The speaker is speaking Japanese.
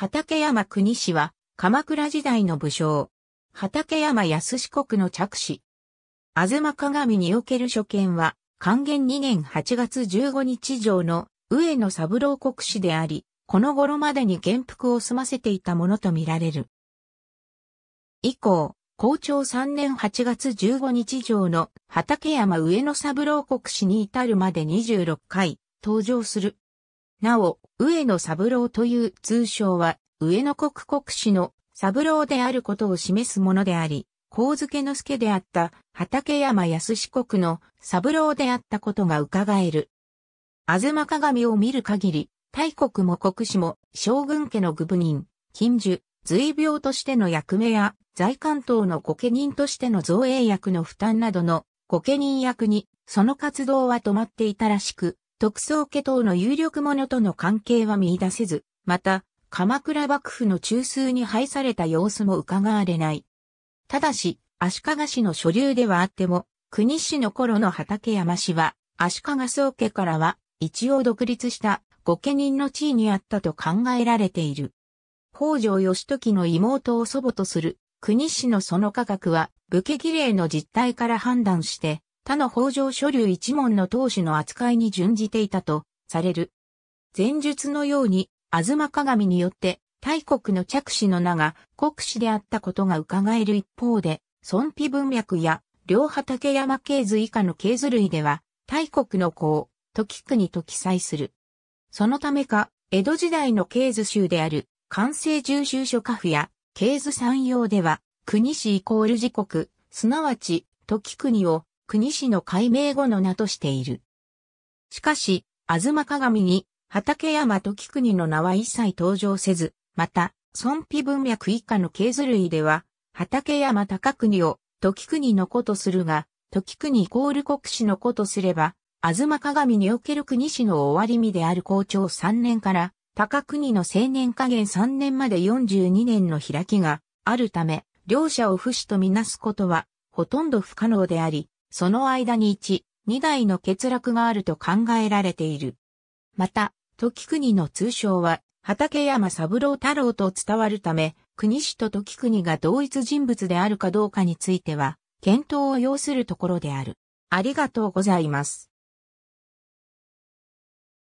畠山国氏は、鎌倉時代の武将。畠山康四国の着あずま鏡における所見は、還元2年8月15日上の上野三郎国史であり、この頃までに元服を済ませていたものとみられる。以降、校長3年8月15日上の畠山上野三郎国史に至るまで26回登場する。なお、上野三郎という通称は、上野国国史の三郎であることを示すものであり、光付の助であった畠山康四国の三郎であったことが伺える。東鏡を見る限り、大国も国史も将軍家の愚部人、近樹、随病としての役目や、在関東の御家人としての造営役の負担などの御家人役に、その活動は止まっていたらしく、特捜家等の有力者との関係は見出せず、また、鎌倉幕府の中枢に配された様子も伺われない。ただし、足利氏の所流ではあっても、国氏の頃の畠山氏は、足利宗家からは、一応独立した御家人の地位にあったと考えられている。北条義時の妹を祖母とする国氏のその価格は、武家儀礼の実態から判断して、他の北条所流一門の当主の扱いに準じていたとされる。前述のように、東鏡によって、大国の着手の名が国史であったことが伺える一方で、孫皮文脈や両畑山系図以下の系図類では、大国の子を時国と記載する。そのためか、江戸時代の系図集である、完成重修書家譜や、系図三様では、国史イコール時刻、すなわち、時国を国市の改名後の名としている。しかし、東鏡に、畠山時国の名は一切登場せず、また、孫皮文脈以下の系図類では、畠山高国を時国の子とするが、時国イコール国史の子とすれば、東鏡における国史の終わり身である校長3年から、高国の青年加減3年まで42年の開きがあるため、両者を不死とみなすことは、ほとんど不可能であり、その間に1、2台の欠落があると考えられている。また、時国の通称は、畠山三郎太郎と伝わるため、国氏と時国が同一人物であるかどうかについては、検討を要するところである。ありがとうございます。